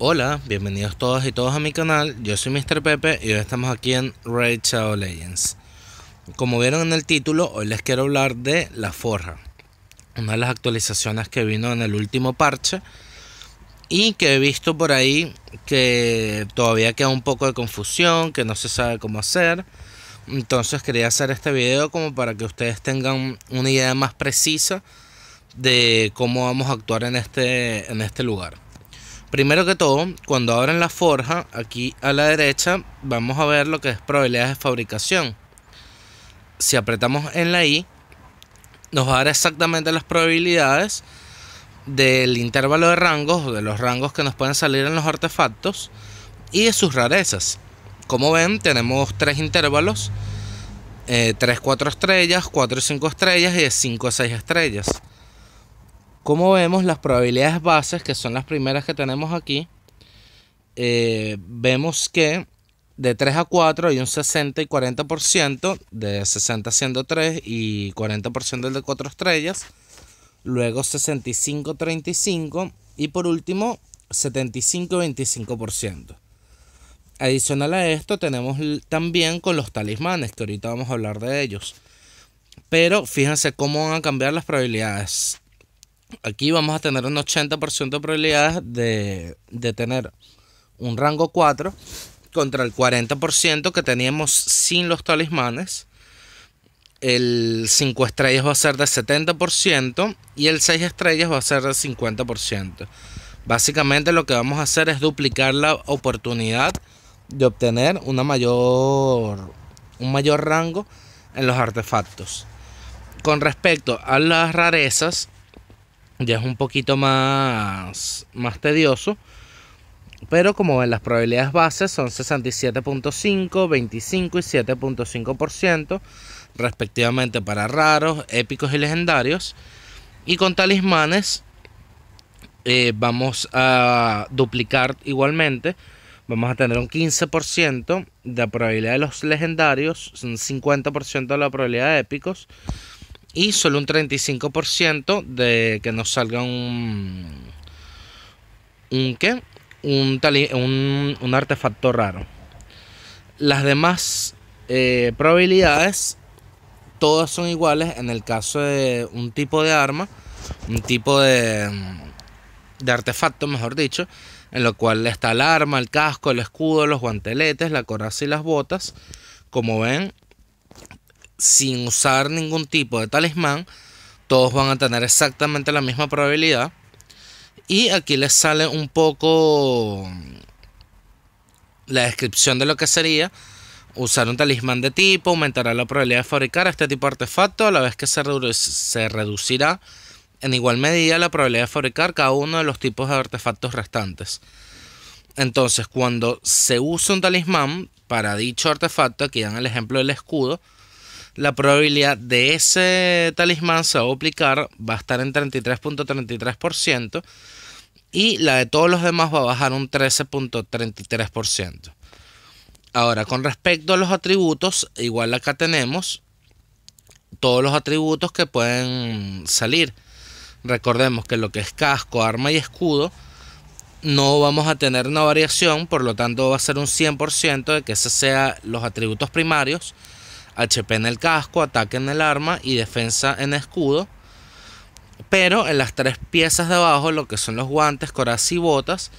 Hola, bienvenidos todos y todos a mi canal, yo soy Mr. Pepe y hoy estamos aquí en Raid Shadow Legends. Como vieron en el título, hoy les quiero hablar de la forja, una de las actualizaciones que vino en el último parche y que he visto por ahí que todavía queda un poco de confusión, que no se sabe cómo hacer. Entonces quería hacer este video como para que ustedes tengan una idea más precisa de cómo vamos a actuar en este, en este lugar. Primero que todo, cuando abren la forja, aquí a la derecha, vamos a ver lo que es probabilidades de fabricación. Si apretamos en la I, nos va a dar exactamente las probabilidades del intervalo de rangos, de los rangos que nos pueden salir en los artefactos y de sus rarezas. Como ven, tenemos tres intervalos, 3, eh, 4 estrellas, 4 5 estrellas y de 5 6 estrellas. Como vemos, las probabilidades bases, que son las primeras que tenemos aquí, eh, vemos que de 3 a 4 hay un 60 y 40%, de 60 siendo 3 y 40% del de 4 estrellas, luego 65, 35 y por último 75, 25%. Adicional a esto tenemos también con los talismanes, que ahorita vamos a hablar de ellos. Pero fíjense cómo van a cambiar las probabilidades aquí vamos a tener un 80% de probabilidades de, tener un rango 4 contra el 40% que teníamos sin los talismanes. El 5 estrellas va a ser de 70% y el 6 estrellas va a ser de 50%. Básicamente lo que vamos a hacer es duplicar la oportunidad de obtener una mayor, un mayor rango en los artefactos. Con respecto a las rarezas, ya es un poquito más, más tedioso. Pero como ven las probabilidades bases son 67.5, 25 y 7.5% respectivamente para raros, épicos y legendarios. Y con talismanes eh, vamos a duplicar igualmente. Vamos a tener un 15% de probabilidad de los legendarios, un 50% de la probabilidad de épicos y solo un 35% de que nos salga un un, artefacto raro las demás eh, probabilidades todas son iguales en el caso de un tipo de arma un tipo de de artefacto mejor dicho en lo cual está el arma el casco el escudo los guanteletes la coraza y las botas como ven sin usar ningún tipo de talismán, todos van a tener exactamente la misma probabilidad. Y aquí les sale un poco mm, la descripción de lo que sería usar un talismán de tipo, aumentará la probabilidad de fabricar este tipo de artefacto, a la vez que se, se reducirá en igual medida la probabilidad de fabricar cada uno de los tipos de artefactos restantes. Entonces, cuando se usa un talismán para dicho artefacto, aquí dan el ejemplo del escudo, la probabilidad de ese talismán se va a duplicar, va a estar en 33.33%, y la de todos los demás va a bajar un 13.33%. Ahora, con respecto a los atributos, igual acá tenemos todos los atributos que pueden salir. Recordemos que lo que es casco, arma y escudo, no vamos a tener una variación, por lo tanto va a ser un 100% de que ese sean los atributos primarios HP en el casco, ataque en el arma y defensa en escudo. Pero en las tres piezas de abajo, lo que son los guantes, corazas y botas,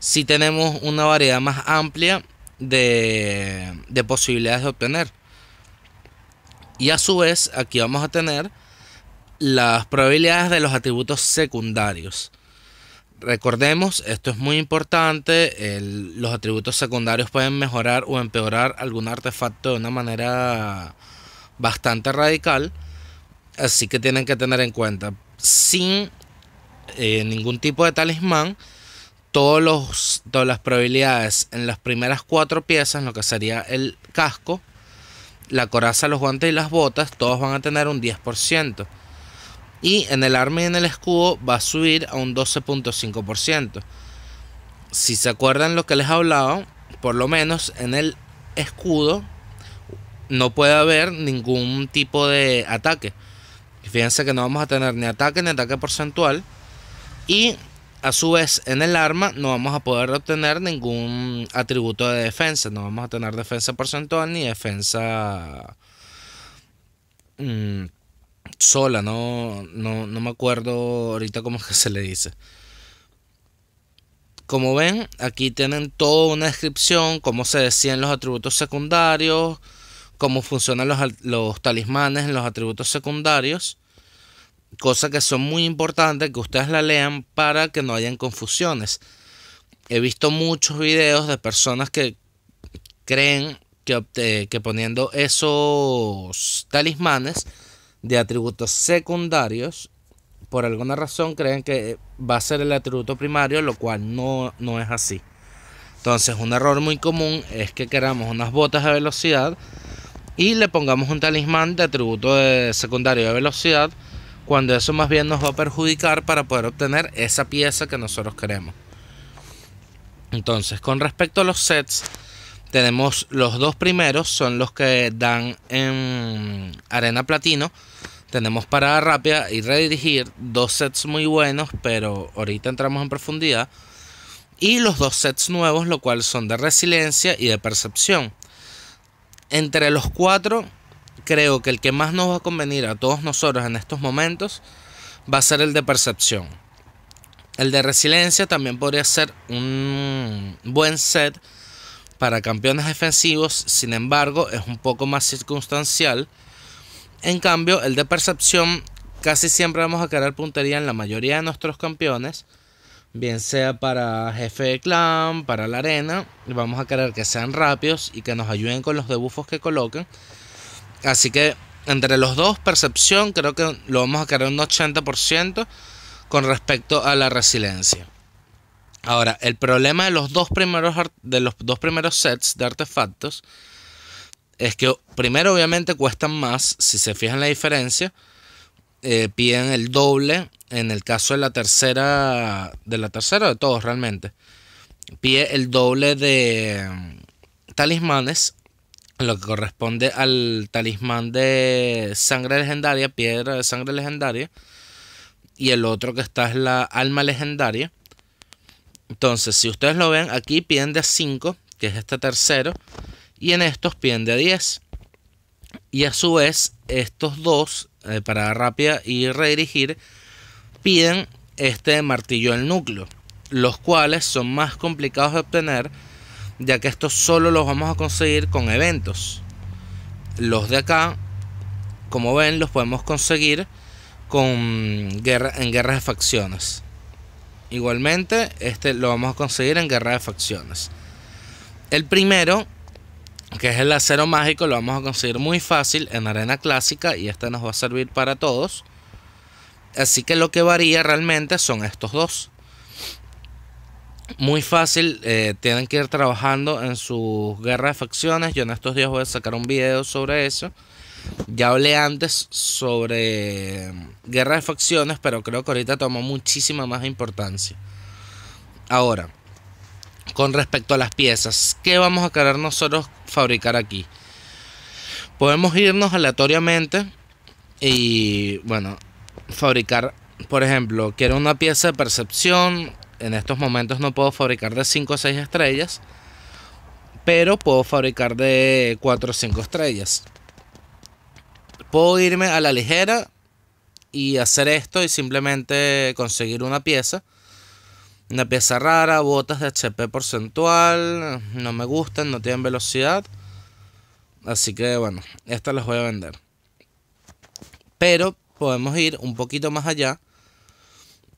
sí tenemos una variedad más amplia de, de posibilidades de obtener. Y a su vez, aquí vamos a tener las probabilidades de los atributos secundarios. Recordemos, esto es muy importante, los atributos secundarios pueden mejorar o empeorar algún artefacto de una manera bastante radical, así que tienen que tener en cuenta, sin eh, ningún tipo de talismán, todos los, todas las probabilidades en las primeras cuatro piezas, lo que sería el casco, la coraza, los guantes y las botas, todos van a tener un 10%. Y en el arma y en el escudo va a subir a un 12.5%. Si se acuerdan lo que les he hablado, por lo menos en el escudo no puede haber ningún tipo de ataque. Fíjense que no vamos a tener ni ataque ni ataque porcentual. Y a su vez en el arma no vamos a poder obtener ningún atributo de defensa. No vamos a tener defensa porcentual ni defensa... Mmm, sola, no, no, me acuerdo ahorita cómo es que se le dice. Como ven, aquí tienen toda una descripción, cómo se decían los atributos secundarios, cómo funcionan los, talismanes en los atributos secundarios. Cosas que son muy importantes que ustedes la lean para que no hayan confusiones. He visto muchos videos de personas que creen que, que poniendo esos talismanes de atributos secundarios, por alguna razón creen que va a ser el atributo primario, lo cual no, es así. Entonces, un error muy común es que queramos unas botas de velocidad y le pongamos un talismán de atributo secundario de velocidad, cuando eso más bien nos va a perjudicar para poder obtener esa pieza que nosotros queremos. Entonces, con respecto a los sets, tenemos los dos primeros, son los que dan en arena platino tenemos parada rápida y redirigir, dos sets muy buenos, pero ahorita entramos en profundidad. Y los dos sets nuevos, lo cual son de resiliencia y de percepción. Entre los cuatro, creo que el que más nos va a convenir a todos nosotros en estos momentos va a ser el de percepción. El de resiliencia también podría ser un buen set para campeones defensivos, sin embargo es un poco más circunstancial en cambio, el de percepción casi siempre vamos a querer puntería en la mayoría de nuestros campeones. Bien sea para jefe de clan, para la arena. Vamos a querer que sean rápidos y que nos ayuden con los debufos que coloquen. Así que entre los dos, percepción creo que lo vamos a querer un 80% con respecto a la resiliencia. Ahora, el problema de los dos primeros, de los dos primeros sets de artefactos es que primero obviamente cuestan más, si se fijan la diferencia, eh, piden el doble en el caso de la tercera, de la tercera de todos realmente, pide el doble de mm, talismanes, lo que corresponde al talismán de sangre legendaria, piedra de sangre legendaria, y el otro que está es la alma legendaria. Entonces, si ustedes lo ven, aquí piden de 5, que es este tercero, y en estos piden de 10. Y a su vez, estos dos, eh, para rápida y redirigir, piden este martillo del núcleo, los cuales son más complicados de obtener, ya que estos solo los vamos a conseguir con eventos. Los de acá, como ven, los podemos conseguir con guerra, en guerras de facciones. Igualmente, este lo vamos a conseguir en guerra de facciones. El primero que es el acero mágico, lo vamos a conseguir muy fácil en arena clásica y este nos va a servir para todos. Así que lo que varía realmente son estos dos. Muy fácil, eh, tienen que ir trabajando en sus guerras de facciones. Yo en estos días voy a sacar un video sobre eso. Ya hablé antes sobre guerra de facciones, pero creo que ahorita tomó muchísima más importancia. Ahora, con respecto a las piezas. ¿Qué vamos a querer nosotros fabricar aquí? Podemos irnos aleatoriamente y, bueno, fabricar, por ejemplo, quiero una pieza de percepción. En estos momentos no puedo fabricar de 5 o 6 estrellas, pero puedo fabricar de 4 o 5 estrellas. Puedo irme a la ligera y hacer esto y simplemente conseguir una pieza una pieza rara, botas de HP porcentual, no me gustan, no tienen velocidad. Así que bueno, estas las voy a vender. Pero podemos ir un poquito más allá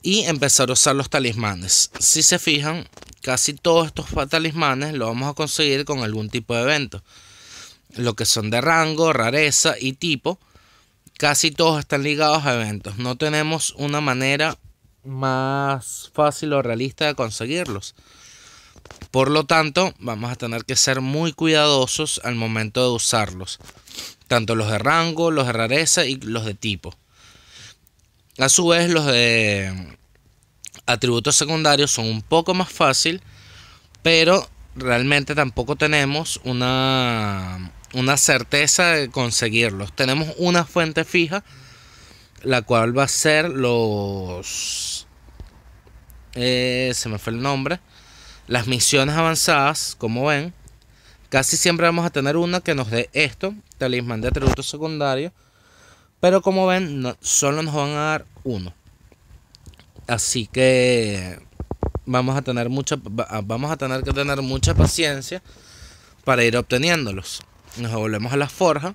y empezar a usar los talismanes. Si se fijan, casi todos estos talismanes Lo vamos a conseguir con algún tipo de evento. Lo que son de rango, rareza y tipo, casi todos están ligados a eventos. No tenemos una manera más fácil o realista de conseguirlos. Por lo tanto, vamos a tener que ser muy cuidadosos al momento de usarlos. Tanto los de rango, los de rareza y los de tipo. A su vez, los de atributos secundarios son un poco más fácil, pero realmente tampoco tenemos una, una certeza de conseguirlos. Tenemos una fuente fija, la cual va a ser los eh, se me fue el nombre, las misiones avanzadas, como ven, casi siempre vamos a tener una que nos dé esto, talismán de atributo secundario pero como ven, solo nos van a dar uno. Así que vamos a tener mucha ah, vamos a tener que tener mucha paciencia para ir obteniéndolos. Nos volvemos a la forja.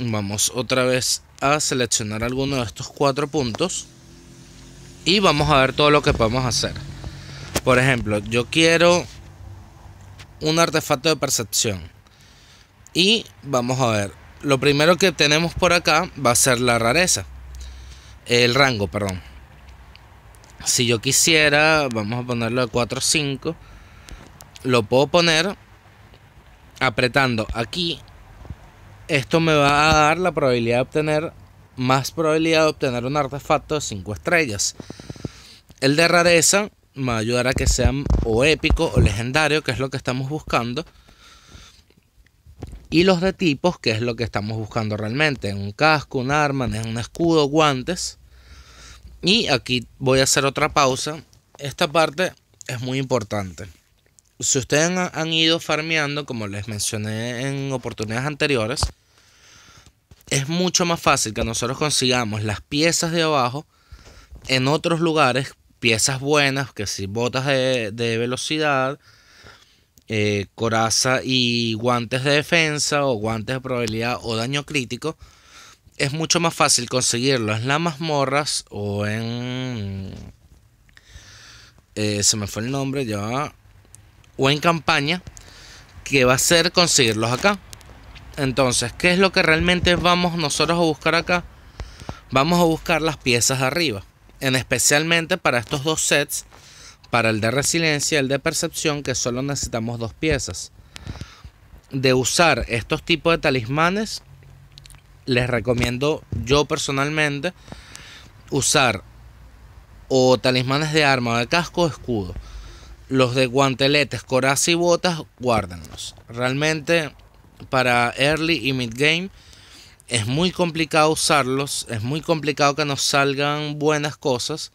Vamos otra vez a seleccionar alguno de estos cuatro puntos y vamos a ver todo lo que podemos hacer. Por ejemplo, yo quiero un artefacto de percepción. Y vamos a ver. Lo primero que tenemos por acá va a ser la rareza. El rango, perdón. Si yo quisiera, vamos a ponerlo de 4 5. Lo puedo poner apretando aquí. Esto me va a dar la probabilidad de obtener más probabilidad de obtener un artefacto de 5 estrellas. El de rareza me ayudará a que sea o épico o legendario, que es lo que estamos buscando. Y los de tipos, que es lo que estamos buscando realmente. Un casco, un arma, un escudo, guantes. Y aquí voy a hacer otra pausa. Esta parte es muy importante. Si ustedes han ido farmeando, como les mencioné en oportunidades anteriores, es mucho más fácil que nosotros consigamos las piezas de abajo en otros lugares, piezas buenas, que si botas de, velocidad, eh, coraza y guantes de defensa o guantes de probabilidad o daño crítico, es mucho más fácil conseguirlos en las mazmorras o en... Eh, se me fue el nombre ya. O en campaña, que va a ser conseguirlos acá. Entonces, ¿qué es lo que realmente vamos nosotros a buscar acá? Vamos a buscar las piezas arriba. En especialmente para estos dos sets, para el de resiliencia y el de percepción, que solo necesitamos dos piezas. De usar estos tipos de talismanes, les recomiendo yo personalmente usar o talismanes de arma, de casco o escudo. Los de guanteletes, coraza y botas, guárdenlos. Realmente para early y mid game. Es muy complicado usarlos, es muy complicado que nos salgan buenas cosas.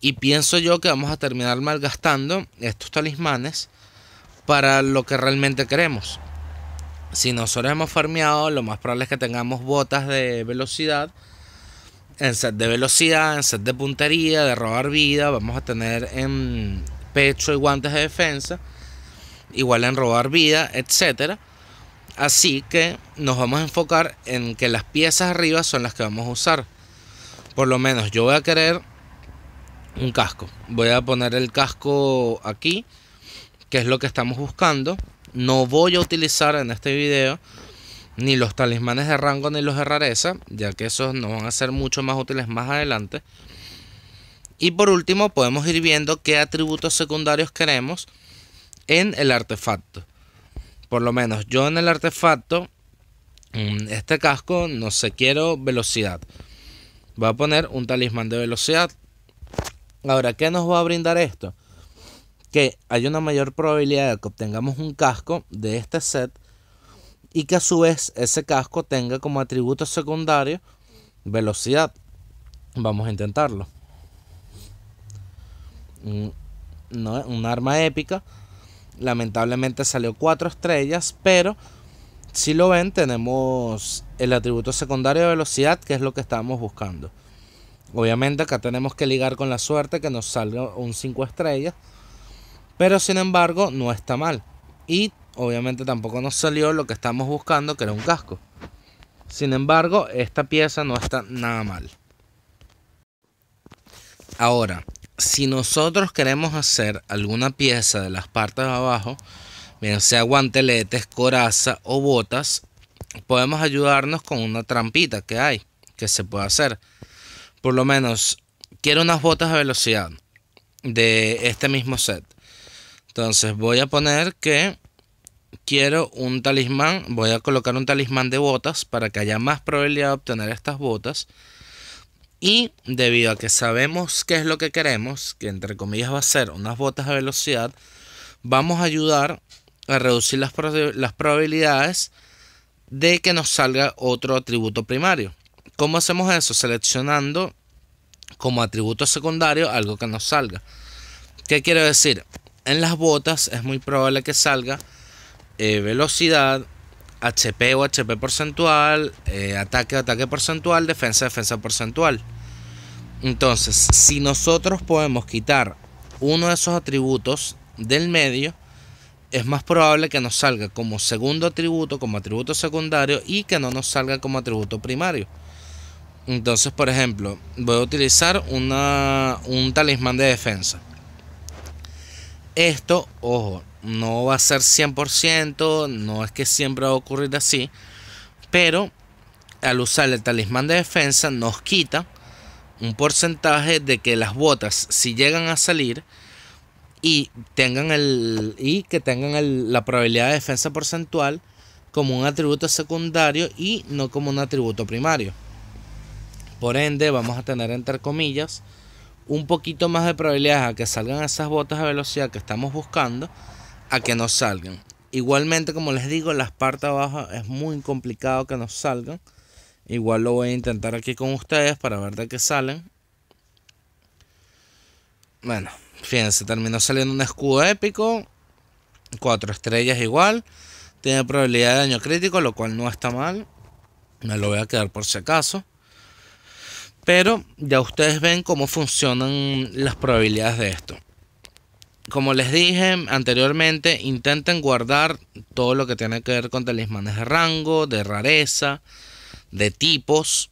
Y pienso yo que vamos a terminar malgastando estos talismanes para lo que realmente queremos. Si nosotros hemos farmeado, lo más probable es que tengamos botas de velocidad. En set de velocidad, en set de puntería, de robar vida. Vamos a tener en pecho y guantes de defensa. Igual en robar vida, etcétera Así que nos vamos a enfocar en que las piezas arriba son las que vamos a usar. Por lo menos yo voy a querer un casco. Voy a poner el casco aquí, que es lo que estamos buscando. No voy a utilizar en este video ni los talismanes de rango ni los de rareza, ya que esos nos van a ser mucho más útiles más adelante. Y por último podemos ir viendo qué atributos secundarios queremos en el artefacto por lo menos yo en el artefacto, mm, este casco, no sé, quiero velocidad. Voy a poner un talismán de velocidad. Ahora, ¿qué nos va a brindar esto? Que hay una mayor probabilidad de que obtengamos un casco de este set y que a su vez ese casco tenga como atributo secundario velocidad. Vamos a intentarlo. Mm, no Un arma épica Lamentablemente salió 4 estrellas, pero si lo ven tenemos el atributo secundario de velocidad, que es lo que estábamos buscando. Obviamente acá tenemos que ligar con la suerte que nos salga un 5 estrellas, pero sin embargo no está mal. Y obviamente tampoco nos salió lo que estábamos buscando, que era un casco. Sin embargo, esta pieza no está nada mal. Ahora, si nosotros queremos hacer alguna pieza de las partes de abajo, bien sea guanteletes, coraza o botas, podemos ayudarnos con una trampita que hay, que se puede hacer. Por lo menos, quiero unas botas de velocidad de este mismo set. Entonces voy a poner que quiero un talismán, voy a colocar un talismán de botas para que haya más probabilidad de obtener estas botas. Y debido a que sabemos qué es lo que queremos, que entre comillas va a ser unas botas de velocidad, vamos a ayudar a reducir las, probabilidades de que nos salga otro atributo primario. ¿Cómo hacemos eso? Seleccionando como atributo secundario algo que nos salga. ¿Qué quiero decir? En las botas es muy probable que salga eh, velocidad, HP o HP porcentual, eh, ataque o ataque porcentual, defensa, defensa porcentual. Entonces, si nosotros podemos quitar uno de esos atributos del medio, es más probable que nos salga como segundo atributo, como atributo secundario y que no nos salga como atributo primario. Entonces, por ejemplo, voy a utilizar un talismán de defensa. Esto, ojo, no va a ser 100%, no es que siempre va a ocurrir así, pero al usar el talismán de defensa nos quita un porcentaje de que las botas si llegan a salir y tengan el y que tengan la probabilidad de defensa porcentual como un atributo secundario y no como un atributo primario. Por ende, vamos a tener entre comillas un poquito más de probabilidad a que salgan esas botas a velocidad que estamos buscando a que nos salgan. Igualmente, como les digo, las partes abajo es muy complicado que nos salgan. Igual lo voy a intentar aquí con ustedes para ver de qué salen. Bueno, fíjense, terminó saliendo un escudo épico. Cuatro estrellas igual. Tiene probabilidad de daño crítico, lo cual no está mal. Me lo voy a quedar por si acaso. Pero ya ustedes ven cómo funcionan las probabilidades de esto como les dije anteriormente, intenten guardar todo lo que tiene que ver con talismanes de rango, de rareza, de tipos.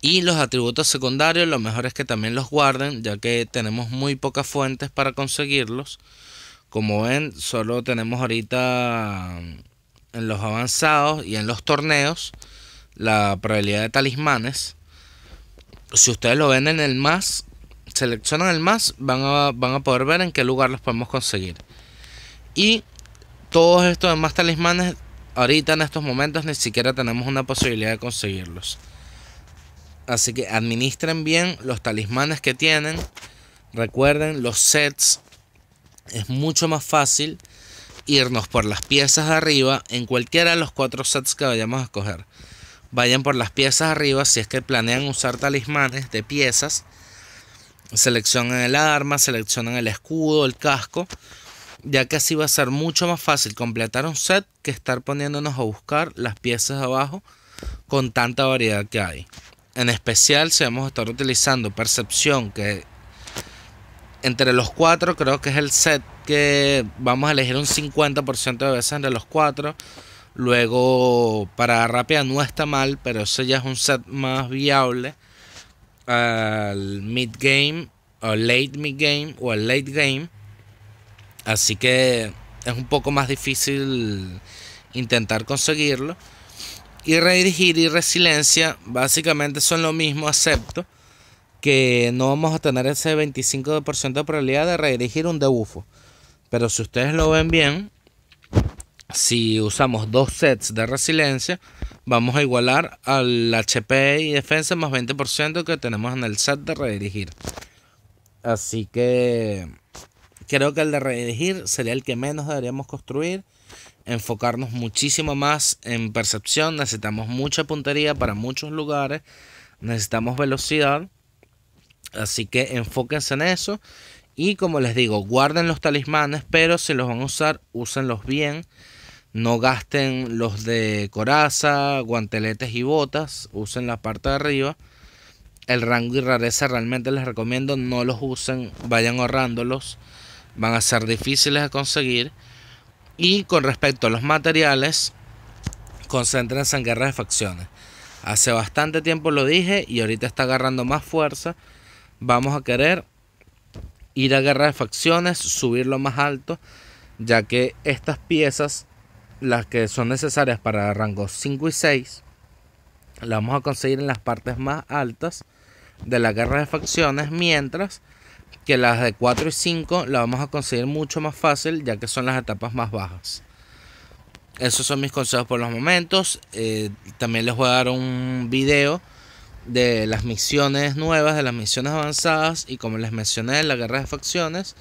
Y los atributos secundarios, lo mejor es que también los guarden, ya que tenemos muy pocas fuentes para conseguirlos. Como ven, solo tenemos ahorita en los avanzados y en los torneos la probabilidad de talismanes. Si ustedes lo ven en el más, seleccionan el más, van a, van a poder ver en qué lugar los podemos conseguir. Y todos estos demás talismanes, ahorita en estos momentos ni siquiera tenemos una posibilidad de conseguirlos. Así que administren bien los talismanes que tienen. Recuerden, los sets es mucho más fácil irnos por las piezas de arriba en cualquiera de los cuatro sets que vayamos a escoger. Vayan por las piezas arriba si es que planean usar talismanes de piezas Seleccionan el arma, seleccionan el escudo, el casco, ya que así va a ser mucho más fácil completar un set que estar poniéndonos a buscar las piezas de abajo con tanta variedad que hay. En especial si vamos a estar utilizando percepción, que entre los cuatro creo que es el set que vamos a elegir un 50% de veces entre los cuatro. Luego para rápida no está mal, pero ese ya es un set más viable al mid game, o late mid game o al late game. Así que es un poco más difícil intentar conseguirlo. Y redirigir y resiliencia básicamente son lo mismo, Acepto que no vamos a tener ese 25% de probabilidad de redirigir un debufo. Pero si ustedes lo ven bien, si usamos dos sets de resiliencia, vamos a igualar al HP y defensa más 20% que tenemos en el set de redirigir. Así que creo que el de redirigir sería el que menos deberíamos construir. Enfocarnos muchísimo más en percepción. Necesitamos mucha puntería para muchos lugares. Necesitamos velocidad. Así que enfóquense en eso. Y como les digo, guarden los talismanes, pero si los van a usar, úsenlos bien. No gasten los de coraza, guanteletes y botas. Usen la parte de arriba. El rango y rareza realmente les recomiendo no los usen. Vayan ahorrándolos. Van a ser difíciles de conseguir. Y con respecto a los materiales, concéntrense en guerra de facciones. Hace bastante tiempo lo dije y ahorita está agarrando más fuerza. Vamos a querer ir a guerra de facciones, subirlo más alto, ya que estas piezas las que son necesarias para rangos 5 y 6 las vamos a conseguir en las partes más altas de la guerra de facciones, mientras que las de 4 y 5 las vamos a conseguir mucho más fácil, ya que son las etapas más bajas. Esos son mis consejos por los momentos. Eh, también les voy a dar un video de las misiones nuevas, de las misiones avanzadas y como les mencioné, en la guerra de facciones.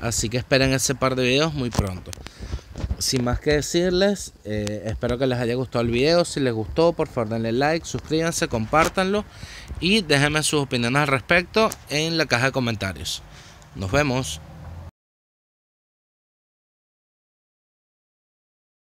Así que esperen ese par de videos muy pronto sin más que decirles, eh, espero que les haya gustado el video. Si les gustó, por favor denle like, suscríbanse, compártanlo y déjenme sus opiniones al respecto en la caja de comentarios. Nos vemos.